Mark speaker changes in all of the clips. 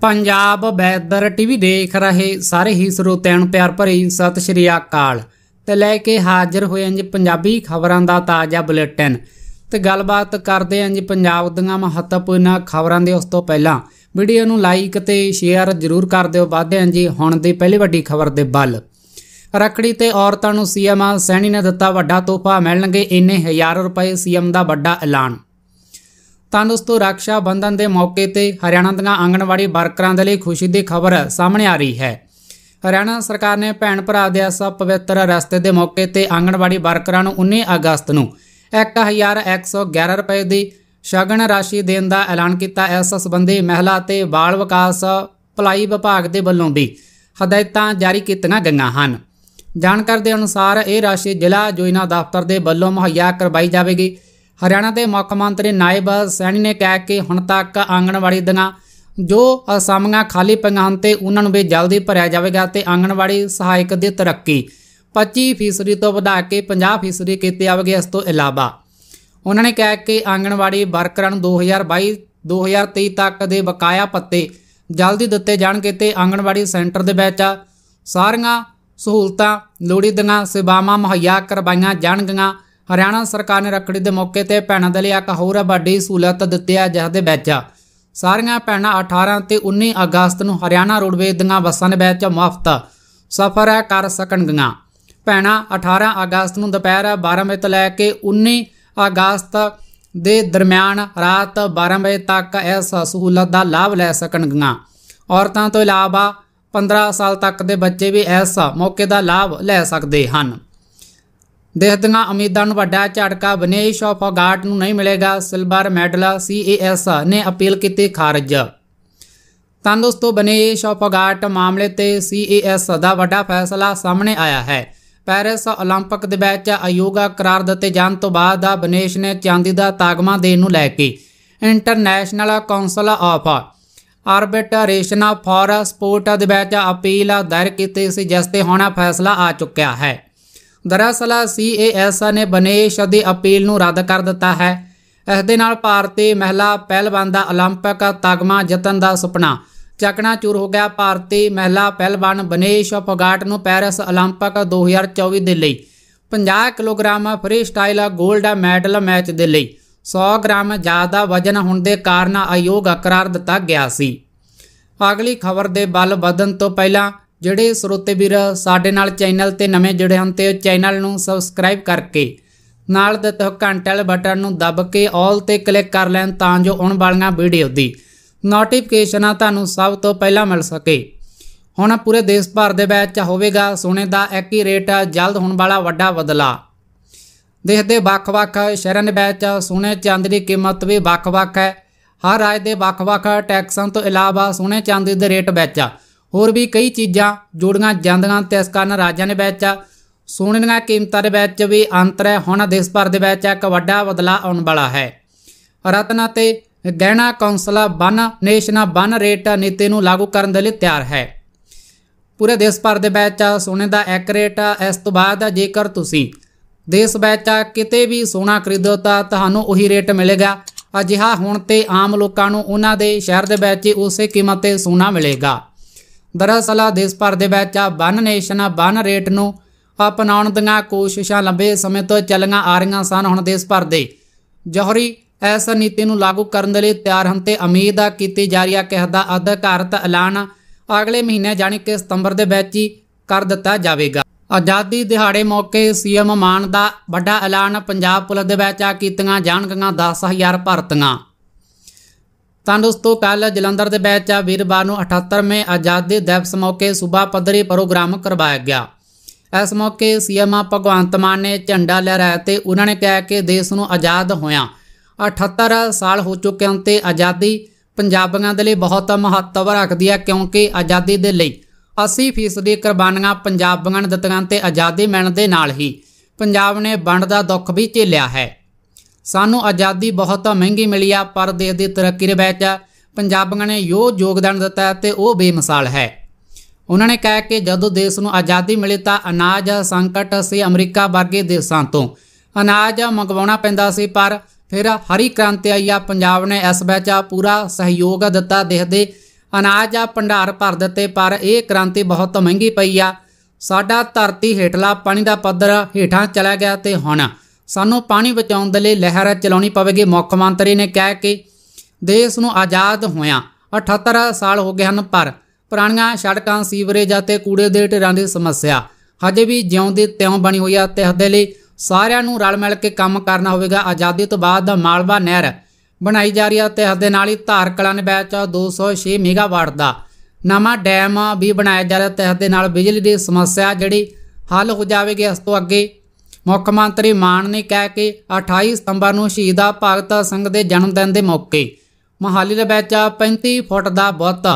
Speaker 1: Punjab weather TV ਦੇਖ ਰਹੇ ਸਾਰੇ ਹੀ ਸਰੋਤਿਆਂ ਨੂੰ ਪਿਆਰ ਭਰੀ ਸਤਿ ਸ਼੍ਰੀ ਅਕਾਲ ਤੇ ਲੈ ਕੇ ਹਾਜ਼ਰ ਹੋਏ ਹਾਂ ਜੀ ਪੰਜਾਬੀ ਖਬਰਾਂ ਦਾ ਤਾਜ਼ਾ ਬੁਲੇਟਿਨ ਤੇ ਗੱਲਬਾਤ ਕਰਦੇ ਹਾਂ ਜੀ ਪੰਜਾਬ ਦੀਆਂ ਮਹੱਤਵਪੂਰਨ ਖਬਰਾਂ ਦੇ ਉਸ ਤੋਂ ਪਹਿਲਾਂ ਵੀਡੀਓ ਨੂੰ ਲਾਈਕ ਤੇ ਸ਼ੇਅਰ ਜ਼ਰੂਰ ਕਰ ਦਿਓ ਵਾਧੇ ਜੀ ਹੁਣ ਦੀ ਪਹਿਲੀ ਵੱਡੀ ਖਬਰ ਦੇ ਵੱਲ ਰਖੜੀ ਤੇ ਔਰਤਾਂ ਨੂੰ ਸੀਐਮ ਸੈਣੀ ਨੇ ਦਿੱਤਾ ਵੱਡਾ ਤੋਹਫਾ ਮਿਲਣਗੇ ਇੰਨੇ ਹਜ਼ਾਰ ਰੁਪਏ ਸੀਐਮ ਦਾ ਵੱਡਾ ਐਲਾਨ ਤਾਂ ਦੋਸਤੋ ਰੱਖਿਆ ਬੰਧਨ ਦੇ ਮੌਕੇ ਤੇ ਹਰਿਆਣਾ ਦੇ ਆਂਗਣਵਾੜੀ ਵਰਕਰਾਂ ਦੇ ਲਈ ਖੁਸ਼ੀ ਦੀ ਖਬਰ ਸਾਹਮਣੇ ਆ ਰਹੀ ਹੈ ਹਰਿਆਣਾ ਸਰਕਾਰ ਨੇ ਭੈਣ ਭਰਾ ਦੇ ਇਸ ਪਵਿੱਤਰ ਰਸਤੇ ਦੇ ਮੌਕੇ ਤੇ ਆਂਗਣਵਾੜੀ ਵਰਕਰਾਂ ਨੂੰ 19 ਅਗਸਤ ਨੂੰ 1111 ਰੁਪਏ ਦੀ ਸ਼ਗਨ ਰਾਸ਼ੀ ਦੇਣ ਦਾ ਐਲਾਨ ਕੀਤਾ ਇਸ ਸੰਬੰਧੀ ਮਹਿਲਾ ਤੇ ਬਾਲ ਵਿਕਾਸ ਭਲਾਈ ਵਿਭਾਗ ਦੇ ਵੱਲੋਂ ਵੀ ਹਦਾਇਤਾਂ ਜਾਰੀ ਕੀਤੀਆਂ ਗਈਆਂ ਹਨ ਜਾਣਕਾਰੀ ਦੇ ਅਨੁਸਾਰ ਇਹ ਰਾਸ਼ੀ ਜ਼ਿਲ੍ਹਾ ਜੋਇਨਾ ਦਫ਼ਤਰ ਦੇ ਵੱਲੋਂ ਮੁਹੱਈਆ ਕਰਵਾਈ ਜਾਵੇਗੀ ਹਰਿਆਣਾ ਦੇ ਮੁੱਖ ਮੰਤਰੀ ਨਾਇਬ ਸੈਣੀ ਨੇ ਕਿਹਾ ਕਿ ਹੁਣ ਤੱਕ ਆਂਗਣਵਾੜੀ ਦੀਆਂ ਜੋ ਅਸਾਮੀਆਂ ਖਾਲੀ ਪਈਆਂ ਹਨ ਤੇ ਉਹਨਾਂ ਨੂੰ ਵੀ ਜਲਦੀ ਭਰਿਆ ਜਾਵੇਗਾ ਤੇ ਆਂਗਣਵਾੜੀ ਸਹਾਇਕ ਦੀ ਤਰੱਕੀ 25% ਤੋਂ ਵਧਾ ਕੇ 50% ਕੀਤੀ ਜਾਵੇਗੀ ਇਸ ਤੋਂ ਇਲਾਵਾ ਉਹਨਾਂ ਨੇ ਕਿਹਾ ਕਿ ਆਂਗਣਵਾੜੀ ਵਰਕਰਾਂ ਨੂੰ 2022 2023 ਤੱਕ ਦੇ ਬਕਾਇਆ ਪੱਤੇ ਜਲਦੀ ਦਿੱਤੇ ਜਾਣਗੇ ਤੇ ਆਂਗਣਵਾੜੀ ਸੈਂਟਰ ਦੇ ਵਿੱਚ ਸਾਰੀਆਂ ਸਹੂਲਤਾਂ ਲੋੜੀਂਦੀਆਂ ਸੇਵਾਵਾਂ ਮੁਹੱਈਆ ਕਰਵਾਈਆਂ ਜਾਣਗੀਆਂ ਹਰਿਆਣਾ ਸਰਕਾਰ ਨੇ ਰੱਖੜੀ ਦੇ ਮੌਕੇ ਤੇ ਭੈਣਾਂ ਦੇ ਲਈ ਇੱਕ ਹੋਰ ਵੱਡੀ ਸਹੂਲਤ ਦਿੱਤੀ ਹੈ ਜਿਸ ਦੇ ਵਿੱਚ ਸਾਰੀਆਂ ਭੈਣਾਂ 18 ਤੇ 19 ਅਗਸਤ ਨੂੰ ਹਰਿਆਣਾ ਰੋਡਵੇਜ਼ ਦੀਆਂ ਬੱਸਾਂ ਦੇ ਵਿੱਚ ਮੁਫਤ ਸਫ਼ਰ ਕਰ ਸਕਣਗੀਆਂ ਭੈਣਾਂ 18 ਅਗਸਤ ਨੂੰ ਦੁਪਹਿਰ 12 ਵਜੇ ਤੋਂ ਲੈ ਕੇ 19 ਅਗਸਤ ਦੇ ਦਰਮਿਆਨ ਰਾਤ 12 ਵਜੇ ਤੱਕ ਇਸ ਸਹੂਲਤ ਦਾ ਲਾਭ ਲੈ ਸਕਣਗੀਆਂ ਔਰਤਾਂ ਤੋਂ ਇਲਾਵਾ 15 ਸਾਲ ਤੱਕ ਦੇ ਬੱਚੇ ਵੀ ਇਸ ਮੌਕੇ ਦਾ ਲਾਭ ਲੈ ਸਕਦੇ ਹਨ ਦੇਹਦੀਆਂ ਉਮੀਦਾਂ ਨੂੰ ਵੱਡਾ ਝਟਕਾ ਬਨੇਸ਼ ਆਫ ਅਗਾਟ ਨੂੰ ਨਹੀਂ ਮਿਲੇਗਾ ਸਿਲਵਰ ਮੈਡਲ ਸੀਏਐਸ ਨੇ ਅਪੀਲ ਕੀਤੀ ਖਾਰਜ ਤਾਂ ਦੋਸਤੋ ਬਨੇਸ਼ ਆਫ ਅਗਾਟ ਮਾਮਲੇ ਤੇ ਸੀਏਐਸ ਦਾ ਵੱਡਾ ਫੈਸਲਾ ਸਾਹਮਣੇ ਆਇਆ ਹੈ ਪੈਰਿਸ 올림픽 ਦੇ ਵਿੱਚ ਅਯੋਗਾ ਕਰਾਰ ਦਿੱਤੇ ਜਾਣ ਤੋਂ ਬਾਅਦ ਆ ਬਨੇਸ਼ ਨੇ ਚਾਂਦੀ ਦਾ ਤਾਗਮਾ ਦੇਣ ਨੂੰ ਲੈ ਕੇ international council of arbitration for sport ਦੇ ਵਿੱਚ ਅਪੀਲ ਦਾਇਰ ਕੀਤੀ ਸੀ ਜਿਸ ਤੇ ਹੁਣ ਫੈਸਲਾ ਆ ਚੁੱਕਿਆ ਹੈ ਦਰਅਸਲ ਸੀਏਐਸ ਨੇ ਬਨੇਸ਼ ਦੀ ਅਪੀਲ ਨੂੰ ਰੱਦ ਕਰ ਦਿੱਤਾ ਹੈ ਇਸ ਦੇ ਨਾਲ ਭਾਰਤੀ ਮਹਿਲਾ ਪਹਿਲਵਾਨ ਦਾ 올림픽 ਤਗਮਾ ਜਿੱਤਣ ਦਾ ਸੁਪਨਾ ਚੱਕਣਾ ਚੂਰ ਹੋ ਗਿਆ ਭਾਰਤੀ ਮਹਿਲਾ ਪਹਿਲਵਾਨ ਬਨੇਸ਼ ਫੋਗਾਟ ਨੂੰ ਪੈਰਿਸ 올림픽 2024 ਦੇ ਲਈ 50 ਕਿਲੋਗ੍ਰਾਮ ਫ੍ਰੀ ਸਟਾਈਲ 골ਡ ਮੈਡਲ ਮੈਚ ਦੇ ਲਈ 100 ਗ੍ਰਾਮ ਜ਼ਿਆਦਾ ਵਜਨ ਹੋਣ ਦੇ ਕਾਰਨ ਅਯੋਗ ਅਕਰਾਰ ਦਿੱਤਾ ਗਿਆ ਸੀ ਅਗਲੀ ਖਬਰ ਦੇ ਬਲ ਵਧਣ ਤੋਂ ਪਹਿਲਾਂ ਜਿਹੜੇ ਸਰੋਤੇ ਵੀਰ ਸਾਡੇ ਨਾਲ ਚੈਨਲ ਤੇ ਨਵੇਂ ਜੁੜੇ ਹਨ ਤੇ ਚੈਨਲ ਨੂੰ ਸਬਸਕ੍ਰਾਈਬ ਕਰਕੇ ਨਾਲ ਦਿੱਤੇ ਘੰਟੇ ਵਾਲੇ ਬਟਨ ਨੂੰ ਦਬ ਕੇ 올 ਤੇ ਕਲਿੱਕ ਕਰ ਲੈਣ ਤਾਂ ਜੋ ਆਉਣ ਵਾਲੀਆਂ ਵੀਡੀਓ ਦੀ ਨੋਟੀਫਿਕੇਸ਼ਨਾਂ ਤੁਹਾਨੂੰ ਸਭ ਤੋਂ ਪਹਿਲਾਂ ਮਿਲ ਸਕੇ ਹੁਣ ਪੂਰੇ ਦੇਸ਼ ਭਰ ਦੇ ਵਿੱਚ ਹੋਵੇਗਾ ਸੋਨੇ ਦਾ ਇੱਕ ਹੀ ਰੇਟ ਜਲਦ ਹੋਣ ਵਾਲਾ ਵੱਡਾ ਬਦਲਾ ਦੇਖਦੇ ਵੱਖ-ਵੱਖ ਸ਼ਹਿਰਾਂ ਦੇ ਵਿੱਚ ਸੋਨੇ ਚਾਂਦੀ ਦੀ ਕੀਮਤ ਵੀ ਵੱਖ-ਵੱਖ ਹੈ ਹਰ ਰਾਜ ਦੇ ਵੱਖ-ਵੱਖ ਟੈਕਸਾਂ ਤੋਂ ਇਲਾਵਾ ਸੋਨੇ ਚਾਂਦੀ ਦੇ ਰੇਟ ਵਿੱਚ ਹੋਰ ਵੀ ਕਈ ਚੀਜ਼ਾਂ ਜੋੜੀਆਂ ਜਾਂਦੀਆਂ ਤੇ ਇਸ ਕਾਰਨ ਰਾਜਾਂ ਦੇ ਵਿੱਚ ਸੋਨੇ ਦੀਆਂ ਕੀਮਤਾਂ ਦੇ ਵਿੱਚ ਵੀ ਅੰਤਰ ਹੈ ਹੁਣ ਦੇਸ਼ ਭਰ ਦੇ ਵਿੱਚ ਇੱਕ ਵੱਡਾ ਬਦਲਾ ਆਉਣ ਵਾਲਾ ਹੈ ਰਤਨ ਅਤੇ ਗਹਿਣਾ ਕੌਂਸਲ ਬਨ ਨੇਸ਼ਨਾ ਬਨ ਰੇਟ ਨੀਤੀ ਨੂੰ ਲਾਗੂ ਕਰਨ ਦੇ ਲਈ ਤਿਆਰ ਹੈ ਪੂਰੇ ਦੇਸ਼ ਭਰ ਦੇ ਵਿੱਚ ਸੋਨੇ ਦਾ ਇੱਕ ਰੇਟ ਇਸ ਤੋਂ ਬਾਅਦ ਜੇਕਰ ਤੁਸੀਂ ਦੇਸ਼ ਵਿੱਚ ਕਿਤੇ ਵੀ ਸੋਨਾ ਖਰੀਦੋ ਤਾਂ ਤੁਹਾਨੂੰ ਉਹੀ ਰੇਟ ਮਿਲੇਗਾ ਅਜਿਹਾ ਹੁਣ ਤੇ ਆਮ ਲੋਕਾਂ ਨੂੰ ਉਹਨਾਂ ਦੇ ਸ਼ਹਿਰ ਦੇ ਵਿੱਚ ਉਸੇ ਕੀਮਤ ਤੇ ਸੋਨਾ ਮਿਲੇਗਾ ਦਰਅਸਲ ਦੇਸ਼ ਭਰ ਦੇ ਵਿੱਚ ਬਨ ਨੇਸ਼ਨ ਬਨ ਰੇਟ ਨੂੰ ਅਪਣਾਉਣ ਦੀਆਂ ਕੋਸ਼ਿਸ਼ਾਂ ਲੰਬੇ ਸਮੇਂ ਤੋਂ ਚੱਲੀਆਂ ਆ ਰਹੀਆਂ ਸਨ ਹੁਣ ਦੇਸ਼ ਭਰ ਦੇ ਜੋਹਰੀ ਇਸ ਨੀਤੀ ਨੂੰ ਲਾਗੂ ਕਰਨ ਦੇ ਲਈ ਤਿਆਰ ਹਨ ਤੇ ਉਮੀਦ ਆ ਕੀਤੀ ਜਾ ਰਹੀ ਹੈ ਕਿ ਇਸ ਦਾ ਅਧਿਕਾਰਤ ਐਲਾਨ ਅਗਲੇ ਮਹੀਨੇ ਜਾਨੀ ਕਿ ਸਤੰਬਰ ਦੇ ਵਿੱਚ ਹੀ ਕਰ ਦਿੱਤਾ ਜਾਵੇਗਾ ਆਜ਼ਾਦੀ ਦਿਹਾੜੇ ਮੌਕੇ ਸੀਐਮ ਮਾਨ ਦਾ ਵੱਡਾ ਐਲਾਨ ਪੰਜਾਬ ਪੁਲਿਸ ਦੇ ਵਿੱਚ ਆ ਕੀਤੀਆਂ ਜਾਣਗੀਆਂ 10000 ਭਰਤੀਆਂ ਤਾਂ ਦੋਸਤੋ ਕੱਲ ਜਲੰਧਰ ਦੇ ਵਿੱਚ ਵੀਰਵਾਰ ਨੂੰ 78ਵੇਂ ਆਜ਼ਾਦੀ ਦਿਵਸ ਮੌਕੇ ਸੂਬਾ ਪੱਧਰੀ ਪ੍ਰੋਗਰਾਮ ਕਰਵਾਇਆ ਗਿਆ ਇਸ ਮੌਕੇ ਸੀਐਮ ਭਗਵੰਤ ਮਾਨ ਨੇ ਝੰਡਾ ਲਹਿਰਾਇਆ ਤੇ ਉਹਨਾਂ ਨੇ ਕਿਹਾ ਕਿ ਦੇਸ਼ ਨੂੰ ਆਜ਼ਾਦ ਹੋਇਆ 78 ਸਾਲ ਹੋ ਚੁੱਕੇ ਹਨ ਤੇ ਆਜ਼ਾਦੀ ਪੰਜਾਬੀਆਂ ਦੇ ਲਈ ਬਹੁਤ ਮਹੱਤਵ ਰੱਖਦੀ ਹੈ ਕਿਉਂਕਿ ਆਜ਼ਾਦੀ ਦੇ ਲਈ 80% ਦੀ ਕੁਰਬਾਨੀਆਂ ਪੰਜਾਬੀਆਂ ਨੇ ਦਿੱਤੀਆਂ ਤੇ ਆਜ਼ਾਦੀ ਮਿਲਣ ਦੇ ਨਾਲ ਹੀ ਪੰਜਾਬ ਨੇ ਵੰਡ ਦਾ ਦੁੱਖ ਵੀ ਝੇਲਿਆ ਹੈ ਸਾਨੂੰ ਆਜ਼ਾਦੀ ਬਹੁਤ ਮਹਿੰਗੀ ਮਿਲੀ ਆ ਪਰ ਦੇਸ਼ ਦੀ ਤਰੱਕੀ ਦੇ ਵਿੱਚ ਪੰਜਾਬੀਆਂ ਨੇ ਯੋ ਯੋਗਦਾਨ ਦਿੱਤਾ ਤੇ ਉਹ ਬੇਮਿਸਾਲ ਹੈ ਉਹਨਾਂ ਨੇ ਕਹਿ ਕਿ ਜਦੋਂ ਦੇਸ਼ ਨੂੰ ਆਜ਼ਾਦੀ ਮਿਲੀ ਤਾਂ ਅਨਾਜ ਸੰਕਟ ਸੀ ਅਮਰੀਕਾ ਵਰਗੇ ਦੇਸ਼ਾਂ ਤੋਂ ਅਨਾਜ ਮੰਗਵਾਉਣਾ ਪੈਂਦਾ ਸੀ ਪਰ ਫਿਰ ਹਰੀ ਕ੍ਰਾਂਤੀ ਆਈ ਆ ਪੰਜਾਬ ਨੇ ਇਸ ਵਿੱਚ ਪੂਰਾ ਸਹਿਯੋਗ ਦਿੱਤਾ ਦੇਖਦੇ ਅਨਾਜ ਆ ਭੰਡਾਰ ਭਰ ਦਿੱਤੇ ਪਰ ਇਹ ਕ੍ਰਾਂਤੀ ਬਹੁਤ ਮਹਿੰਗੀ ਪਈ ਆ ਸਾਡਾ ਧਰਤੀ ਹੇਠਲਾ ਪਾਣੀ ਦਾ ਪੱਧਰ ਹੇਠਾਂ ਚਲਾ ਗਿਆ ਤੇ ਹੁਣ ਸਾਨੂੰ ਪਾਣੀ ਬਚਾਉਣ ਦੇ ਲਈ ਲਹਿਰ ਚਲਾਉਣੀ ਪਵੇਗੀ ਮੁੱਖ ਮੰਤਰੀ ਨੇ ਕਹਿ ਕੇ ਦੇਸ਼ ਨੂੰ ਆਜ਼ਾਦ ਹੋਇਆ 78 ਸਾਲ ਹੋ ਗਏ ਹਨ ਪਰ ਪੁਰਾਣੀਆਂ ਸੜਕਾਂ ਸੀਵਰੇਜ ਅਤੇ ਕੂੜੇ ਦੇ ਢੇਰਾਂ ਦੀ ਸਮੱਸਿਆ ਹਜੇ ਵੀ ਜਿਉਂਦੇ ਤਿਉਂ ਬਣੀ ਹੋਈ ਹੈ ਤੇ ਦੇ ਲਈ ਸਾਰਿਆਂ ਨੂੰ ਰਲ ਮਿਲ ਕੇ ਕੰਮ ਕਰਨਾ ਹੋਵੇਗਾ ਆਜ਼ਾਦੀ ਤੋਂ ਬਾਅਦ ਦਾ ਮਾਲਵਾ ਨਹਿਰ ਬਣਾਈ ਜਾ ਰਹੀ ਹੈ ਤੇ ਹਦੇ ਨਾਲ ਹੀ ਧਾਰ ਨੇ ਬੈਚ 206 ਮੈਗਾਵਾਟ ਦਾ ਨਵਾਂ ਡੈਮ ਵੀ ਬਣਾਇਆ ਜਾ ਰਿਹਾ ਤੇ ਹਦੇ ਨਾਲ ਬਿਜਲੀ ਦੀ ਸਮੱਸਿਆ ਜਿਹੜੀ ਹੱਲ ਹੋ ਜਾਵੇਗੀ ਇਸ ਤੋਂ ਅੱਗੇ ਮੁੱਖ ਮੰਤਰੀ ਮਾਨ ਨੇ ਕਹਿ ਕੇ 28 ਸਤੰਬਰ ਨੂੰ ਸ਼ਹੀਦਾ ਭਗਤ ਸਿੰਘ ਦੇ ਜਨਮ ਦਿਨ ਦੇ ਮੌਕੇ ਮਹਾਲੀ ਦੇ ਵਿੱਚ 35 ਫੁੱਟ ਦਾ ਬੁੱਤ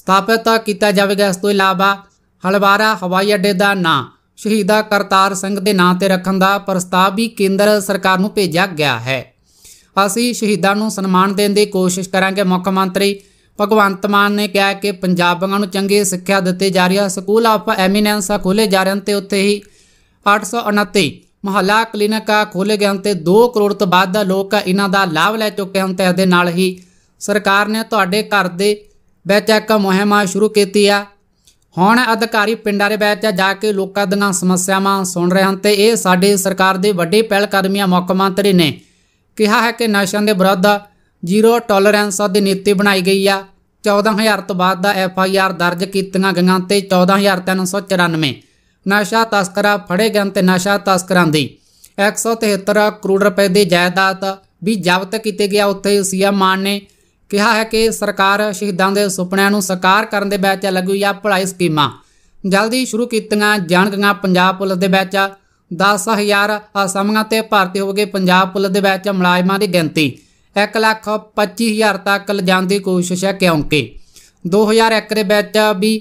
Speaker 1: ਸਥਾਪਿਤ ਕੀਤਾ ਜਾਵੇਗਾ ਇਸ ਤੋਂ ਇਲਾਵਾ ਹਲਵਾਰਾ ਹਵਾਈ ਅੱਡੇ ਦਾ ਨਾਂ ਸ਼ਹੀਦਾ ਕਰਤਾਰ ਸਿੰਘ ਦੇ ਨਾਂ ਤੇ ਰੱਖਣ ਦਾ ਪ੍ਰਸਤਾਵ ਵੀ ਕੇਂਦਰ ਸਰਕਾਰ ਨੂੰ ਭੇਜਿਆ ਗਿਆ ਹੈ ਅਸੀਂ ਸ਼ਹੀਦਾਂ ਨੂੰ ਸਨਮਾਨ ਦੇਣ ਦੀ ਕੋਸ਼ਿਸ਼ ਕਰਾਂਗੇ ਮੁੱਖ ਮੰਤਰੀ ਭਗਵੰਤ ਮਾਨ ਨੇ ਕਿਹਾ ਕਿ ਪੰਜਾਬੀਆਂ ਨੂੰ ਚੰਗੀ ਸਿੱਖਿਆ ਦਿੱਤੀ ਜਾ ਰਹੀ ਹੈ ਸਕੂਲ ਆਫ ਐਮੀਨੈਂਸ ਖੋਲੇ ਜਾ ਰਹੇ ਹਨ ਤੇ ਉੱਥੇ ਹੀ 829 ਮਹੱਲਾ ਆ ਖੋਲੇ ਗਏ ਹਨ ਤੇ 2 ਕਰੋੜ ਤੋਂ ਵੱਧ ਦਾ ਲੋਕ ਇਹਨਾਂ ਦਾ ਲਾਭ ਲੈ ਚੁੱਕੇ ਹਨ ਤੇ ਇਹਦੇ ਨਾਲ ਹੀ ਸਰਕਾਰ ਨੇ ਤੁਹਾਡੇ ਘਰ ਦੇ ਵਿੱਚ ਇੱਕ ਮੁਹਿੰਮ ਸ਼ੁਰੂ ਕੀਤੀ ਆ ਹੁਣ ਅਧਿਕਾਰੀ ਪਿੰਡਾਂ ਦੇ ਵਿੱਚ ਜਾ ਕੇ ਲੋਕਾਂ ਦੀਆਂ ਸਮੱਸਿਆਵਾਂ ਸੁਣ ਰਹੇ ਹਨ ਤੇ ਇਹ ਸਾਡੇ ਸਰਕਾਰ ਦੇ ਵੱਡੇ ਪਹਿਲ ਕਦਮੀਆਂ ਮੁੱਖ ਮੰਤਰੀ ਨੇ ਕਿਹਾ ਹੈ ਕਿ ਨਸ਼ਿਆਂ ਦੇ ਵਿਰੁੱਧ ਜ਼ੀਰੋ ਟੋਲਰੈਂਸ ਦੀ ਨੀਤੀ ਬਣਾਈ ਗਈ ਆ 14000 ਤੋਂ ਬਾਅਦ ਦਾ ਐਫ ਆਈ ਆਰ ਦਰਜ ਕੀਤੀਆਂ ਗਈਆਂ ਤੇ 14394 ਨਸ਼ਾ ਤਸਕਰਾਂ ਫੜੇ ਗਏ ਤੇ ਨਸ਼ਾ ਤਸਕਰਾਂ ਦੀ 173 ਕਰੋੜ ਰੁਪਏ ਦੀ ਜਾਇਦਾਦ ਵੀ ਜ਼ਬਤ ਕੀਤੀ ਗਿਆ ਉੱਥੇ ਸੀਐਮ ਮਾਨ ਨੇ ਕਿਹਾ ਹੈ ਕਿ ਸਰਕਾਰ ਸ਼ਹੀਦਾਂ ਦੇ ਸੁਪਨਿਆਂ ਨੂੰ ਸਾਕਾਰ ਕਰਨ ਦੇ ਵਿੱਚ ਲੱਗੀ ਆ ਭਲਾਈ ਸਕੀਮਾਂ ਜਲਦੀ ਸ਼ੁਰੂ ਕੀਤੀਆਂ ਜਾਣਗੀਆਂ ਪੰਜਾਬ ਪੁਲਿਸ ਦੇ ਵਿੱਚ 10000 ਅਸਮੀਆਂ ਤੇ ਭਰਤੀ ਹੋ ਗਏ ਪੰਜਾਬ ਪੁਲਿਸ ਦੇ ਵਿੱਚ ਮੁਲਾਜ਼ਮਾਂ ਦੀ ਗਿਣਤੀ 125000 ਤੱਕ ਲਿਜਾਣ ਦੀ ਕੋਸ਼ਿਸ਼ ਹੈ ਕਿਉਂਕਿ 2001 ਦੇ ਵਿੱਚ ਵੀ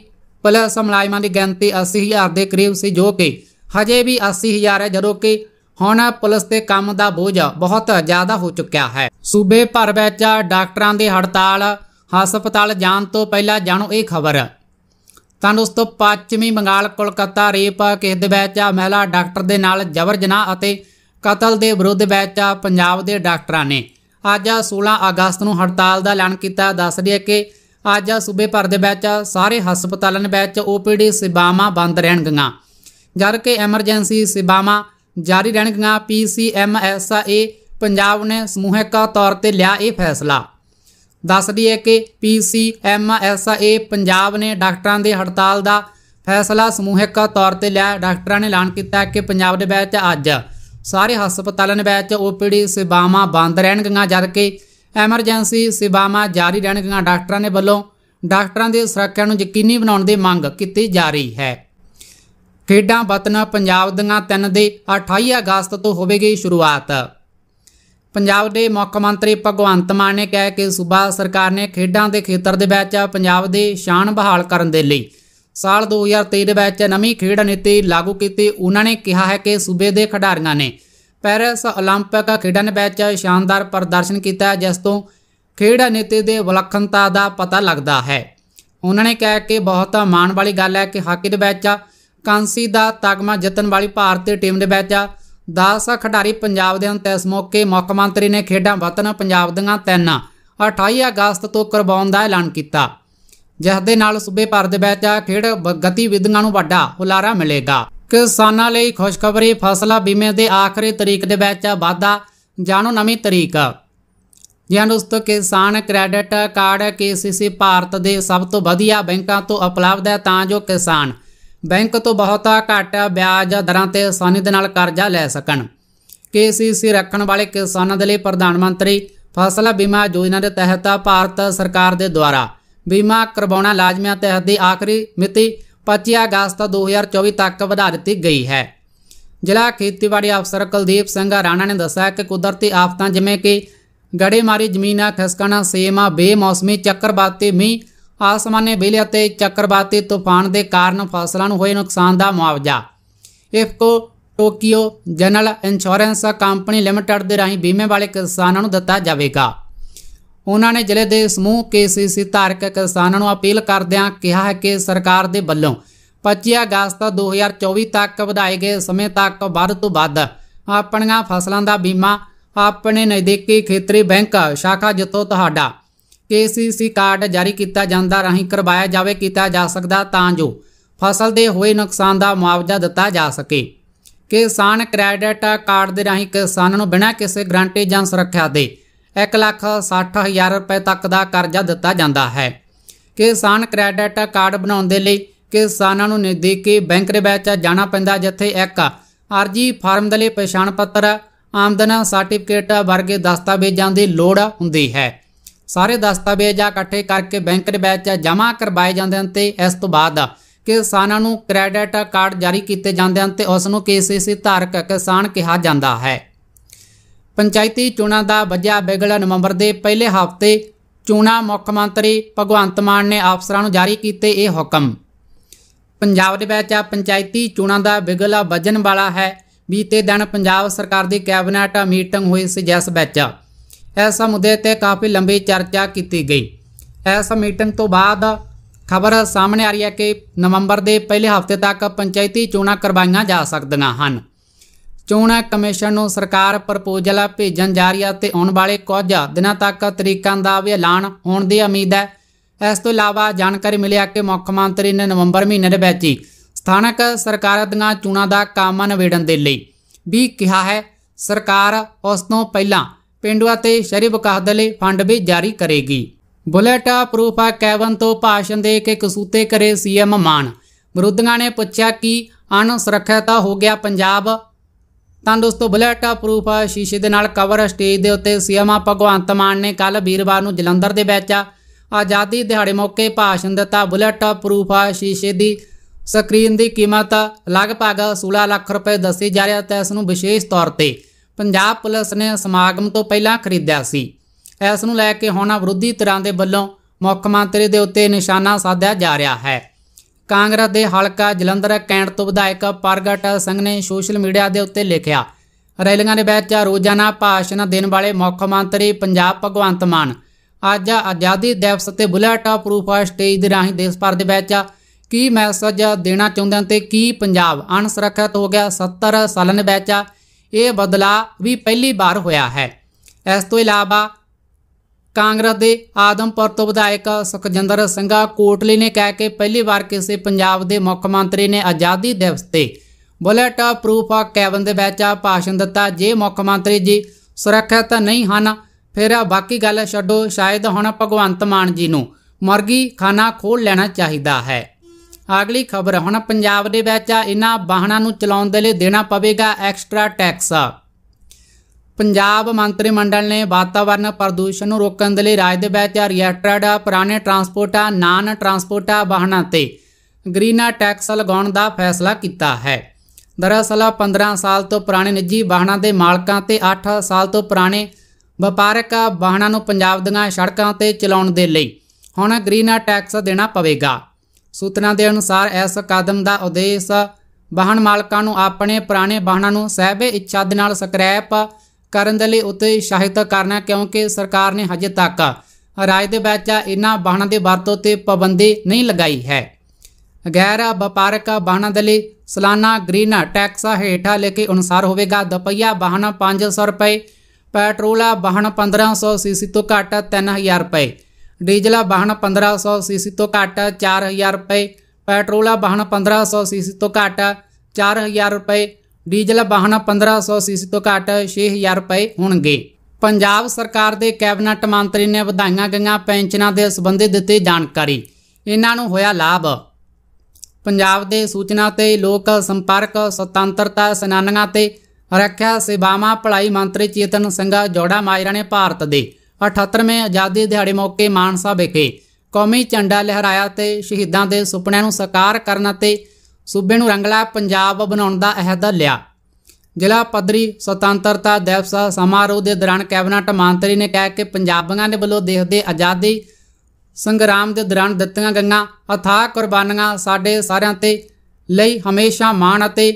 Speaker 1: ਪਲਸ ਮੁਲਾਜ਼ਮਾਂ ਦੀ ਗਿਣਤੀ 80000 ਦੇ ਕਰੀਬ ਸੀ ਜੋ ਕਿ ਹਜੇ ਵੀ 80000 ਹੈ ਜਦੋਂ ਕਿ ਹੁਣ ਪੁਲਿਸ ਤੇ ਕੰਮ ਦਾ ਬੋਝ ਬਹੁਤ ਜ਼ਿਆਦਾ ਹੋ ਚੁੱਕਿਆ ਹੈ ਸੂਬੇ ਭਰ ਵਿੱਚ ਡਾਕਟਰਾਂ ਦੀ ਹੜਤਾਲ ਹਸਪਤਾਲ ਜਾਣ ਤੋਂ ਪਹਿਲਾਂ ਜਾਣੋ ਇਹ ਖਬਰ ਤਾਂ ਦੋਸਤੋ ਪੱਛਮੀ ਬੰਗਾਲ ਕੋਲਕਾਤਾ ਰੇਪ ਕੇਸ ਦੇ ਵਿੱਚ ਮਹਿਲਾ ਡਾਕਟਰ ਦੇ ਨਾਲ ਜ਼ਬਰ ਜਨਾਹ ਅਤੇ ਕਤਲ ਦੇ ਵਿਰੁੱਧ ਵਿੱਚ ਪੰਜਾਬ ਦੇ ਡਾਕਟਰਾਂ ਨੇ ਅੱਜ 16 ਅਗਸਤ ਨੂੰ ਹੜਤਾਲ ਦਾ ਐਲਾਨ ਕੀਤਾ ਦੱਸ ਦਈਏ ਕਿ ਅੱਜ ਸੂਬੇ ਭਰ ਦੇ ਵਿੱਚ ਸਾਰੇ ਹਸਪਤਾਲਾਂ ਵਿੱਚ ਓਪੀਡੀ ਸੇਵਾਵਾਂ ਬੰਦ ਰਹਿਣਗੀਆਂ ਜਦ ਕਿ ਐਮਰਜੈਂਸੀ ਸੇਵਾਵਾਂ ਜਾਰੀ ਰਹਿਣਗੀਆਂ ਪੀਸੀਐਮਐਸਏ ਪੰਜਾਬ ਨੇ ਸਮੂਹਿਕ ਤੌਰ ਤੇ ਲਿਆ ਇਹ ਫੈਸਲਾ ਦੱਸ ਦਈਏ ਕਿ ਪੀਸੀਐਮਐਸਏ ਪੰਜਾਬ ਨੇ ਡਾਕਟਰਾਂ ਦੇ ਹੜਤਾਲ ਦਾ ਫੈਸਲਾ ਸਮੂਹਿਕ ਤੌਰ ਤੇ ਲਿਆ ਡਾਕਟਰਾਂ ਨੇ ਐਲਾਨ ਕੀਤਾ ਕਿ ਪੰਜਾਬ ਦੇ ਵਿੱਚ ਅੱਜ ਸਾਰੇ ਹਸਪਤਾਲਾਂ ਵਿੱਚ ਓਪੀਡੀ ਸੇਵਾਵਾਂ ਬੰਦ ਰਹਿਣਗੀਆਂ ਜਦਕਿ ਐਮਰਜੈਂਸੀ ਸੇਵਾਵਾਂ ਜਾਰੀ ਰਹਿਣਗੀਆਂ ਡਾਕਟਰਾਂ ਨੇ ਵੱਲੋਂ ਡਾਕਟਰਾਂ ਦੀ ਸੁਰੱਖਿਆ ਨੂੰ ਯਕੀਨੀ ਬਣਾਉਣ ਦੀ ਮੰਗ ਕੀਤੀ ਜਾ ਰਹੀ ਹੈ ਖੇਡਾਂ ਬਤਨਾ ਪੰਜਾਬ ਦੀਆਂ ਤਿੰਨ ਦੇ 28 ਅਗਸਤ ਤੋਂ ਹੋਵੇਗੀ ਸ਼ੁਰੂਆਤ ਪੰਜਾਬ ਦੇ ਮੁੱਖ ਮੰਤਰੀ ਭਗਵੰਤ ਮਾਨ ਨੇ ਕਿਹਾ ਕਿ ਸੂਬਾ ਸਰਕਾਰ ਨੇ ਖੇਡਾਂ ਦੇ ਖੇਤਰ ਦੇ ਵਿੱਚ ਪੰਜਾਬ ਦੀ ਸ਼ਾਨ ਬਹਾਲ ਕਰਨ ਦੇ ਲਈ ਸਾਲ 2023 ਦੇ ਵਿੱਚ ਨਵੀਂ ਖੇਡ ਨੀਤੀ ਲਾਗੂ ਕੀਤੀ ਉਹਨਾਂ ਨੇ ਕਿਹਾ ਹੈ ਕਿ ਸੂਬੇ ਦੇ ਖਿਡਾਰੀਆਂ ਨੇ ਪੈਰਿਸ 올림픽 ਖੇਡਾਂ ਵਿੱਚ ਸ਼ਾਨਦਾਰ ਪ੍ਰਦਰਸ਼ਨ ਕੀਤਾ ਜਿਸ ਤੋਂ ਖੇਡ ਨੀਤੀ ਦੇ ਵਿਲੱਖਣਤਾ ਦਾ ਪਤਾ ਲੱਗਦਾ ਹੈ ਉਹਨਾਂ ਨੇ ਕਿਹਾ ਕਿ ਬਹੁਤ ਮਾਣ ਵਾਲੀ ਗੱਲ ਹੈ ਕਿ ਹਾਕੀ ਦੇ ਵਿੱਚ ਕਾਂਸੀ ਦਾ ਤਗਮਾ ਜਿੱਤਣ ਵਾਲੀ ਭਾਰਤੀ ਟੀਮ ਦੇ ਵਿੱਚ 10 ਖਿਡਾਰੀ ਪੰਜਾਬ ਦੇ ਹਨ ਇਸ ਮੌਕੇ ਮੁੱਖ ਮੰਤਰੀ ਨੇ ਖੇਡਾਂ ਵਤਨ ਪੰਜਾਬ ਦੀਆਂ ਤਿੰਨ 28 ਅਗਸਤ ਤੋਂ ਕਰਵਾਉਣ ਦਾ ਐਲਾਨ ਕੀਤਾ ਜਿਸ ਦੇ ਨਾਲ ਸੂਬੇ ਭਰ ਦੇ ਵਿੱਚ ਖੇਡ ਗਤੀਵਿਧੀਆਂ ਨੂੰ ਵੱਡਾ ਹੁਲਾਰਾ ਮਿਲੇਗਾ ਕਿਸਾਨਾਂ ਲਈ ਖੁਸ਼ਖਬਰੀ ਫਸਲਾਂ ਬੀਮੇ ਦੇ ਆਖਰੀ ਤਰੀਕ ਦੇ ਵਿੱਚ ਵਾਧਾ ਜਾਣੋ ਨਵੀਂ ਤਰੀਕ ਜੀ ਦੋਸਤੋ ਕਿਸਾਨ ਕ੍ਰੈਡਿਟ ਕਾਰਡ ਕੇਸੀਸੀ ਭਾਰਤ ਦੇ ਸਭ ਤੋਂ ਵਧੀਆ ਬੈਂਕਾਂ ਤੋਂ ਉਪਲਬਧ ਹੈ ਤਾਂ ਜੋ ਕਿਸਾਨ ਬੈਂਕ ਤੋਂ ਬਹੁਤ ਘੱਟ ਵਿਆਜ ਦਰਾਂ ਤੇ ਆਸਾਨੀ ਦੇ ਨਾਲ ਕਰਜ਼ਾ ਲੈ ਸਕਣ ਕੇਸੀਸੀ ਰੱਖਣ ਵਾਲੇ ਕਿਸਾਨਾਂ ਦੇ ਲਈ ਪ੍ਰਧਾਨ ਮੰਤਰੀ ਫਸਲ ਬੀਮਾ ਯੋਜਨਾ ਦੇ ਤਹਿਤ ਭਾਰਤ ਸਰਕਾਰ ਦੇ ਦੁਆਰਾ ਬੀਮਾ ਕਰਵਾਉਣਾ ਲਾਜ਼ਮੀ ਹੈ ਤੇ ਦੀ ਆਖਰੀ ਮਿਤੀ 25 ਅਗਸਤ 2024 ਤੱਕ ਵਧਾ ਦਿੱਤੀ ਗਈ ਹੈ ਜ਼ਿਲ੍ਹਾ ਖੇਤੀਬਾੜੀ ਅਫਸਰ ਕੁਲਦੀਪ ਸਿੰਘ ਰਾਣਾ ਨੇ ਦੱਸਿਆ ਕਿ ਕੁਦਰਤੀ ਆਫਤਾਂ ਜਿਵੇਂ ਕਿ ਗੜੇਮਾਰੀ ਜ਼ਮੀਨਾਂ ਖਸਕਣਾ ਸੇਮਾ ਬੇਮੌਸਮੀ ਚੱਕਰਵਾਤੀ ਮੀਂਹ ਆਸਮਾਨੇ ਬਿਜਲੀ ਅਤੇ ਚੱਕਰਵਾਤੀ ਤੂਫਾਨ ਦੇ ਕਾਰਨ ਫਸਲਾਂ ਨੂੰ ਹੋਏ ਨੁਕਸਾਨ ਦਾ ਮੁਆਵਜ਼ਾ IFFCO Tokio general insurance company limited ਦੇ ਰਾਹੀਂ ਬੀਮੇ ਵਾਲੇ ਕਿਸਾਨਾਂ ਨੂੰ ਦਿੱਤਾ ਜਾਵੇਗਾ ਉਹਨਾਂ ਨੇ ਜ਼ਿਲ੍ਹੇ ਦੇ ਸਮੂਹ ਕੇਸੀਸੀ ਧਾਰਕ ਕਿਸਾਨਾਂ ਨੂੰ ਅਪੀਲ ਕਰਦਿਆਂ ਕਿਹਾ ਹੈ ਕਿ ਸਰਕਾਰ ਦੇ ਵੱਲੋਂ 25 ਅਗਸਤ 2024 ਤੱਕ ਵਧਾਏ ਗਏ ਸਮੇਂ ਤੱਕ ਵੱਧ ਤੋਂ ਵੱਧ ਆਪਣੀਆਂ ਫਸਲਾਂ ਦਾ ਬੀਮਾ ਆਪਣੇ ਨਜ਼ਦੀਕੀ ਖੇਤਰੀ ਬੈਂਕ ਸ਼ਾਖਾ ਜਿੱਥੋਂ ਤੁਹਾਡਾ ਕੇਸੀਸੀ ਕਾਰਡ ਜਾਰੀ ਕੀਤਾ ਜਾਂਦਾ ਰਹੀਂ ਕਰਵਾਇਆ ਜਾਵੇ ਕੀਤਾ ਜਾ ਸਕਦਾ ਤਾਂ ਜੋ ਫਸਲ ਦੇ ਹੋਏ ਨੁਕਸਾਨ ਦਾ ਮੁਆਵਜ਼ਾ ਦਿੱਤਾ ਜਾ ਸਕੇ ਕਿਸਾਨ ਕ੍ਰੈਡਿਟ ਕਾਰਡ ਦੇ ਰਾਹੀਂ ਕਿਸਾਨ ਨੂੰ ਬਿਨਾਂ ਕਿਸੇ ਗਰੰਟੀ ਜਾਂ ਸੁਰੱਖਿਆ ਦੇ 1 ਲੱਖ 60000 ਰੁਪਏ ਤੱਕ ਦਾ ਕਰਜ਼ਾ ਦਿੱਤਾ ਜਾਂਦਾ ਹੈ ਕਿਸਾਨ ਕ੍ਰੈਡਿਟ ਕਾਰਡ ਬਣਾਉਣ ਦੇ ਲਈ ਕਿਸਾਨਾਂ ਨੂੰ ਨਜ਼ਦੀਕੀ ਬੈਂਕ ਦੇ ਵਿੱਚ ਜਾਣਾ ਪੈਂਦਾ ਜਿੱਥੇ ਇੱਕ ਅਰਜੀ ਫਾਰਮ ਦੇ ਲਈ ਪਛਾਣ ਪੱਤਰ ਆਮਦਨ ਸਰਟੀਫਿਕੇਟ ਵਰਗੇ ਦਸਤਾਵੇਜ਼ਾਂ ਦੀ ਲੋੜ ਹੁੰਦੀ ਹੈ ਸਾਰੇ ਦਸਤਾਵੇਜ਼ ਇਕੱਠੇ ਕਰਕੇ ਬੈਂਕ ਦੇ ਵਿੱਚ ਜਮ੍ਹਾਂ ਕਰਵਾਏ ਜਾਂਦੇ ਹਨ ਤੇ ਇਸ ਤੋਂ ਬਾਅਦ ਕਿਸਾਨਾਂ ਨੂੰ ਕ੍ਰੈਡਿਟ ਕਾਰਡ ਜਾਰੀ ਕੀਤੇ ਜਾਂਦੇ ਹਨ ਤੇ ਉਸ ਨੂੰ ਕੇਸੀਸੀ ਧਾਰਕ ਕਿਸਾਨ ਕਿਹਾ ਜਾਂਦਾ ਹੈ ਪੰਚਾਇਤੀ ਚੋਣਾਂ ਦਾ ਵੱਜਿਆ ਬਿਗਲ ਨਵੰਬਰ ਦੇ ਪਹਿਲੇ ਹਫ਼ਤੇ ਚੋਣਾਂ ਮੁੱਖ ਮੰਤਰੀ ਭਗਵੰਤ ਮਾਨ ਨੇ ਅਫਸਰਾਂ ਨੂੰ ਜਾਰੀ ਕੀਤੇ ਇਹ ਹੁਕਮ ਪੰਜਾਬ ਦੇ ਵਿੱਚ ਪੰਚਾਇਤੀ ਚੋਣਾਂ ਦਾ ਬਿਗਲ ਵੱਜਣ ਵਾਲਾ ਹੈ ਬੀਤੇ ਦਿਨ ਪੰਜਾਬ ਸਰਕਾਰ ਦੀ ਕੈਬਨਿਟ ਮੀਟਿੰਗ ਹੋਈ ਸੀ ਜਿਸ ਵਿੱਚ ਇਸ ਮੁੱਦੇ ਤੇ ਕਾਫੀ ਲੰਬੀ ਚਰਚਾ ਕੀਤੀ ਗਈ ਇਸ ਮੀਟਿੰਗ ਤੋਂ ਬਾਅਦ ਖਬਰ ਸਾਹਮਣੇ ਆ ਰਹੀ ਹੈ ਕਿ ਨਵੰਬਰ ਦੇ ਪਹਿਲੇ ਹਫ਼ਤੇ ਤੱਕ ਪੰਚਾਇਤੀ ਚੋਣਾਂ ਕਰਵਾਈਆਂ ਜਾ ਸਕਦੀਆਂ ਹਨ ਚੋਣਾਂ ਕਮਿਸ਼ਨ ਨੂੰ ਸਰਕਾਰ ਪ੍ਰਪੋਜ਼ਲ ਭੇਜਣ ਜਾ ਰਹੀ ਹੈ ਤੇ ਆਉਣ ਵਾਲੇ ਕੁਝ ਦਿਨਾਂ ਤੱਕ ਤਰੀਕਾਂ ਦਾ ਵੀ ਐਲਾਨ ਹੋਣ ਦੀ ਉਮੀਦ ਹੈ ਇਸ ਤੋਂ ਇਲਾਵਾ ਜਾਣਕਾਰੀ ਮਿਲੀ ਕਿ ਮੁੱਖ ਮੰਤਰੀ ਨੇ ਨਵੰਬਰ ਮਹੀਨੇ ਦੇ ਵਿੱਚ ਹੀ ਸਥਾਨਕ ਸਰਕਾਰਾਂ ਦੀਆਂ ਚੋਣਾਂ ਦਾ ਕੰਮ ਨਵੇੜਨ ਦੇ ਲਈ ਵੀ ਕਿਹਾ ਹੈ ਸਰਕਾਰ ਉਸ ਤੋਂ ਪਹਿਲਾਂ ਪਿੰਡੂ ਅਤੇ ਸ਼ਹਿਰੀ ਵਿਕਾਸ ਦੇ ਲਈ ਫੰਡ ਵੀ ਜਾਰੀ ਕਰੇਗੀ ਬੁਲੇਟ ਪ੍ਰੂਫ ਆ ਕੈਵਨ ਤੋਂ ਭਾਸ਼ਣ ਦੇ ਕੇ ਕਸੂਤੇ ਕਰੇ ਸੀਐਮ ਮਾਨ ਵਿਰੋਧੀਆਂ ਨੇ ਪੁੱਛਿਆ ਕਿ ਅਣਸੁਰੱਖਿਅਤ ਹੋ ਗਿਆ ਪੰਜਾਬ ਤਾਂ ਦੋਸਤੋ ਬੁਲੇਟ ਪ੍ਰੂਫ ਸ਼ੀਸ਼ੇ ਦੇ ਨਾਲ ਕਵਰ ਸਟੇਜ ਦੇ ਉੱਤੇ ਸੀਐਮ ਭਗਵੰਤ ਮਾਨ ਨੇ ਕੱਲ ਵੀਰਵਾਰ ਨੂੰ ਜਲੰਧਰ ਦੇ ਵਿੱਚ ਆਜ਼ਾਦੀ ਦਿਹਾੜੇ ਮੌਕੇ ਭਾਸ਼ਣ ਦਿੱਤਾ ਬੁਲੇਟ ਪ੍ਰੂਫ ਸ਼ੀਸ਼ੇ ਦੀ ਸਕਰੀਨ ਦੀ ਕੀਮਤ ਲਗਭਗ 16 ਲੱਖ ਰੁਪਏ ਦੱਸੀ ਜਾ ਰਹੀ ਹੈ ਤੇ ਇਸ ਨੂੰ ਵਿਸ਼ੇਸ਼ ਤੌਰ ਤੇ ਪੰਜਾਬ ਪੁਲਿਸ ਨੇ ਸਮਾਗਮ ਤੋਂ ਪਹਿਲਾਂ ਖਰੀਦਿਆ ਸੀ ਇਸ ਨੂੰ ਲੈ ਕੇ ਹੁਣ ਵਿਰੋਧੀ ਧਿਰਾਂ ਦੇ ਵੱਲੋਂ ਮੁੱਖ ਮੰਤਰੀ ਦੇ ਉੱਤੇ ਨਿਸ਼ਾਨਾ ਸਾਧਿਆ ਜਾ ਰਿਹਾ ਹੈ ਕਾਂਗਰਸ ਦੇ ਹਲਕਾ ਜਲੰਧਰ ਕੈਂਟ ਤੋਂ ਵਿਧਾਇਕ ਪ੍ਰਗਟ ਸਿੰਘ ਨੇ ਸੋਸ਼ਲ ਮੀਡੀਆ ਦੇ ਉੱਤੇ ਲਿਖਿਆ ਰੈਲੀਆਂ ਦੇ ਵਿੱਚ ਰੋਜ਼ਾਨਾ ਭਾਸ਼ਣ ਦੇਣ ਵਾਲੇ ਮੁੱਖ ਮੰਤਰੀ ਪੰਜਾਬ ਭਗਵੰਤ ਮਾਨ ਅੱਜ ਆਜ਼ਾਦੀ ਦਿਵਸ ਤੇ ਬੁਲੇਟ ਪ੍ਰੂਫ ਸਟੇਜ ਦੇ ਰਾਹੀਂ ਦੇਸ਼ ਭਰ ਦੇ ਵਿੱਚ ਕੀ ਮੈਸੇਜ ਦੇਣਾ ਚਾਹੁੰਦੇ ਹਨ ਤੇ ਕੀ ਪੰਜਾਬ ਅਣਸੁਰੱਖਿਅਤ ਹੋ ਗਿਆ 70 ਸਾਲਾਂ ਦੇ ਵਿੱਚ ਇਹ ਬਦਲਾ ਵੀ ਪਹਿਲੀ ਵਾਰ ਹੋਇਆ ਹੈ ਇਸ ਤੋਂ ਇਲਾਵਾ ਕਾਂਗਰਸ ਦੇ ਆਦਮਪੁਰ ਤੋਂ ਵਿਧਾਇਕ ਸੁਖਜਿੰਦਰ ਸਿੰਘਾ ਕੋਟਲੀ ਨੇ ਕਹਿ ਕੇ ਪਹਿਲੀ ਵਾਰ ਕਿਸੇ ਪੰਜਾਬ ਦੇ ਮੁੱਖ ਮੰਤਰੀ ਨੇ ਆਜ਼ਾਦੀ ਦਿਵਸ ਤੇ ਬੁਲੇਟ ਪ੍ਰੂਫ ਆ ਕੈਬਨ ਦੇ ਵਿੱਚ ਆ ਭਾਸ਼ਣ ਦਿੱਤਾ ਜੇ ਮੁੱਖ ਮੰਤਰੀ ਜੀ ਸੁਰੱਖਿਅਤ ਨਹੀਂ ਹਨ ਫਿਰ ਬਾਕੀ ਗੱਲ ਛੱਡੋ ਸ਼ਾਇਦ ਹੁਣ ਭਗਵੰਤ ਮਾਨ ਜੀ ਨੂੰ ਮੁਰਗੀ ਖਾਣਾ ਖੋਲ ਲੈਣਾ ਚਾਹੀਦਾ ਹੈ ਅਗਲੀ ਖਬਰ ਹੁਣ ਪੰਜਾਬ ਦੇ ਵਿੱਚ ਇਹਨਾਂ ਵਾਹਨਾਂ ਨੂੰ ਚਲਾਉਣ ਦੇ ਲਈ ਦੇਣਾ ਪਵੇਗਾ ਐਕਸਟਰਾ ਟੈਕਸ ਪੰਜਾਬ ਮੰਤਰੀ ਮੰਡਲ ਨੇ ਵਾਤਾਵਰਣ ਪ੍ਰਦੂਸ਼ਣ ਨੂੰ ਰੋਕਣ ਦੇ ਲਈ ਰਾਜ ਦੇ ਵਿੱਚ ਰੀਐਕਟਰਡ ਪੁਰਾਣੇ ਟਰਾਂਸਪੋਰਟਾ ਨਾਨ ਟਰਾਂਸਪੋਰਟਾ ਵਾਹਨਾਂ ਤੇ ਗ੍ਰੀਨਾ ਟੈਕਸ ਲਗਾਉਣ ਦਾ ਫੈਸਲਾ ਕੀਤਾ ਹੈ ਦਰਅਸਲ 15 ਸਾਲ ਤੋਂ ਪੁਰਾਣੇ ਨਿੱਜੀ ਵਾਹਨਾਂ ਦੇ ਮਾਲਕਾਂ ਤੇ 8 ਸਾਲ ਤੋਂ ਪੁਰਾਣੇ ਵਪਾਰਕ ਵਾਹਨਾਂ ਨੂੰ ਪੰਜਾਬ ਦੀਆਂ ਸੜਕਾਂ ਤੇ ਚਲਾਉਣ ਦੇ ਲਈ ਹੁਣ ਗ੍ਰੀਨਾ ਟੈਕਸ ਦੇਣਾ ਪਵੇਗਾ ਸੂਤਰਾਂ ਦੇ ਅਨੁਸਾਰ ਇਸ ਕਦਮ ਦਾ ਉਦੇਸ਼ ਵਾਹਨ ਮਾਲਕਾਂ ਨੂੰ ਆਪਣੇ ਪੁਰਾਣੇ ਵਾਹਨਾਂ ਨੂੰ ਸਹਿਬੇ ਇੱਛਾ ਦੇ ਨਾਲ ਸਕ੍ਰੈਪ ਕਰਨ ਦੇ ਲਈ ਉੱਤੇ ਸਹਾਇਤਾ ਕਰਨਾ ਕਿਉਂਕਿ ਸਰਕਾਰ ਨੇ ਹਜੇ ਤੱਕ ਰਾਜ ਦੇ ਵਿੱਚ ਇਹਨਾਂ ਵਾਹਨਾਂ ਦੇ ਵਰਤੋਂ ਤੇ ਪਾਬੰਦੀ ਨਹੀਂ ਲਗਾਈ ਹੈ ਗੈਰ ਵਪਾਰਕ ਵਾਹਨਾਂ ਦੇ ਲਈ ਸਾਲਾਨਾ ਗ੍ਰੀਨ ਟੈਕਸ ਹੇਠਾ ਲੈ ਕੇ ਅਨੁਸਾਰ ਹੋਵੇਗਾ ਦਪਈਆ ਵਾਹਨ 500 ਰੁਪਏ ਪੈਟਰੋਲ ਵਾਹਨ 1500 ਸੀਸੀ ਤੋਂ ਘੱਟ 3000 ਰੁਪਏ ਡੀਜ਼ਲ ਵਾਹਨ 1500 ਸੀਸੀ ਤੋਂ ਘੱਟ 4000 ਰੁਪਏ ਪੈਟਰੋਲ ਵਾਹਨ 1500 ਸੀਸੀ ਤੋਂ ਘੱਟ 4000 ਰੁਪਏ ਡੀਜ਼ਲ ਵਾਹਨ 1500 ਸੀਸੀ ਤੋਂ ਘੱਟ 6000 ਰੁਪਏ ਹੋਣਗੇ ਪੰਜਾਬ ਸਰਕਾਰ ਦੇ ਕੈਬਨਟ ਮੰਤਰੀ ਨੇ ਵਧਾਈਆਂ ਗਈਆਂ ਪੈਨਸ਼ਨਾਂ ਦੇ ਸੰਬੰਧੀ ਦਿੱਤੀ ਜਾਣਕਾਰੀ ਇਹਨਾਂ ਨੂੰ ਹੋਇਆ ਲਾਭ ਪੰਜਾਬ ਦੇ ਸੂਚਨਾ ਤੇ ਲੋਕ ਸੰਪਰਕ ਸੁਤੰਤਰਤਾ ਸੈਨਾਨੀਆਂ ਤੇ ਰੱਖਿਆ ਸੇਵਾਵਾਂ ਭਲਾਈ ਮੰਤਰੀ ਚੇਤਨ ਸਿੰਘ ਜੋੜਾ ਮਾਇਰਾ ਨੇ ਭਾਰਤ ਦੇ 78ਵੇਂ ਆਜ਼ਾਦੀ ਦਿਹਾੜੇ ਮੌਕੇ ਮਾਨਸਾ ਵਿਖੇ ਕੌਮੀ ਝੰਡਾ ਲਹਿਰਾਇਆ ਤੇ ਸ਼ਹੀਦਾਂ ਦੇ ਸੁਪਨਿਆਂ ਨੂੰ ਸਾਕਾਰ ਕਰਨ ਅਤੇ ਸੂਬੇ ਨੂੰ ਰੰਗਲਾ ਪੰਜਾਬ ਬਣਾਉਣ ਦਾ ਅਹਿਦ ਲਿਆ ਜ਼ਿਲ੍ਹਾ ਪੱਧਰੀ ਸੁਤੰਤਰਤਾ ਦਿਵਸ ਸਮਾਰੋਹ ਦੇ ਦੌਰਾਨ ਕੈਬਨਟ ਮੰਤਰੀ ਨੇ ਕਿਹਾ ਕਿ ਪੰਜਾਬੀਆਂ ਦੇ ਵੱਲੋਂ ਦੇਖਦੇ ਆਜ਼ਾਦੀ ਸੰਗਰਾਮ ਦੇ ਦੌਰਾਨ ਦਿੱਤੀਆਂ ਗਈਆਂ ਅਥਾਹ ਕੁਰਬਾਨੀਆਂ ਸਾਡੇ ਸਾਰਿਆਂ ਤੇ ਲਈ ਹਮੇਸ਼ਾ ਮਾਣ ਅਤੇ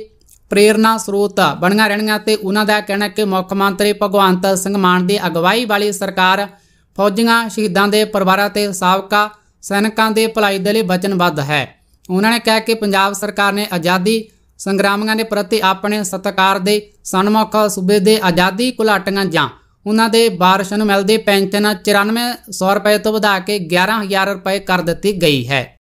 Speaker 1: ਪ੍ਰੇਰਣਾ ਸਰੋਤ ਬਣੀਆਂ ਰਹਿਣੀਆਂ ਤੇ ਉਹਨਾਂ ਦਾ ਕਹਿਣਾ ਕਿ ਮੁੱਖ ਮੰਤਰੀ ਭਗਵੰਤ ਸਿੰਘ ਮਾਨ ਦੀ ਅਗਵਾਈ ਵਾਲੀ ਸਰਕਾਰ ਫੌਜੀਆਂ ਸ਼ਹੀਦਾਂ ਦੇ ਪਰਿਵਾਰਾਂ ਤੇ ਸਾਬਕਾ ਸੈਨਿਕਾਂ ਦੇ ਭਲਾਈ ਦੇ ਲਈ ਵਚਨਬੱਧ ਹੈ ਉਹਨਾਂ ਨੇ ਕਿਹਾ ਕਿ ਪੰਜਾਬ ਸਰਕਾਰ ਨੇ ਆਜ਼ਾਦੀ ਸੰਗਰਾਮੀਆਂ ਦੇ ਪ੍ਰਤੀ ਆਪਣੇ ਸਤਿਕਾਰ ਦੇ ਸਨਮੁਖ ਸੂਬੇ ਦੇ ਆਜ਼ਾਦੀ ਘੁਲਾਟੀਆਂ ਜਾਂ ਉਹਨਾਂ ਦੇ ਬਾਰਸ਼ ਨੂੰ ਮਿਲਦੀ ਪੈਨਸ਼ਨ 9400 ਰੁਪਏ ਤੋਂ ਵਧਾ ਕੇ 11000 ਰੁਪਏ ਕਰ ਦਿੱਤੀ ਗਈ ਹੈ